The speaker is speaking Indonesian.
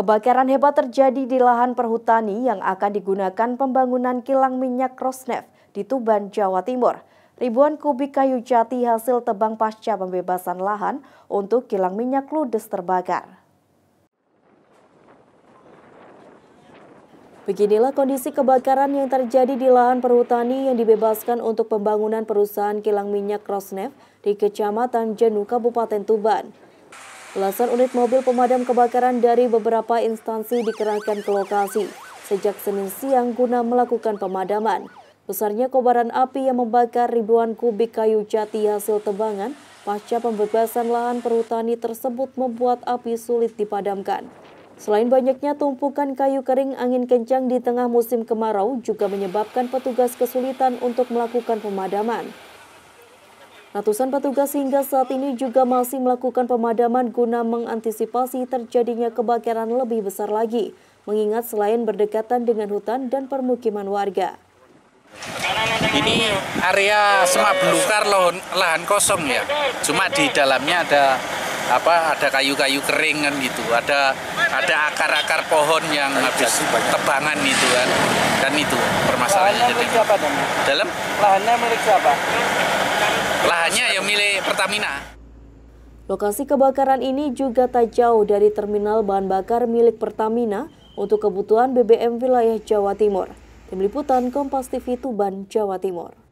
Kebakaran hebat terjadi di lahan perhutani yang akan digunakan pembangunan kilang minyak Rosneft di Tuban, Jawa Timur. Ribuan kubik kayu jati hasil tebang pasca pembebasan lahan untuk kilang minyak ludes terbakar. Beginilah kondisi kebakaran yang terjadi di lahan perhutani yang dibebaskan untuk pembangunan perusahaan kilang minyak Rosneft di Kecamatan Jenu, Kabupaten Tuban. Belasan unit mobil pemadam kebakaran dari beberapa instansi dikerahkan ke lokasi sejak Senin siang guna melakukan pemadaman. Besarnya kobaran api yang membakar ribuan kubik kayu jati hasil tebangan pasca pembebasan lahan perhutani tersebut membuat api sulit dipadamkan. Selain banyaknya tumpukan kayu kering, angin kencang di tengah musim kemarau juga menyebabkan petugas kesulitan untuk melakukan pemadaman. Ratusan petugas hingga saat ini juga masih melakukan pemadaman guna mengantisipasi terjadinya kebakaran lebih besar lagi, mengingat selain berdekatan dengan hutan dan permukiman warga. Ini area semak belukar lahan, lahan kosong ya, cuma di dalamnya ada apa ada kayu-kayu kering kan gitu ada ada akar-akar pohon yang habis tebangan itu kan dan itu Lahannya milik siapa dan? Dalam? Lahannya milik siapa? Lahannya yang milik Pertamina. Lokasi kebakaran ini juga tak jauh dari terminal bahan bakar milik Pertamina untuk kebutuhan BBM wilayah Jawa Timur. Tim Liputan Kompas TV Tuban, Jawa Timur.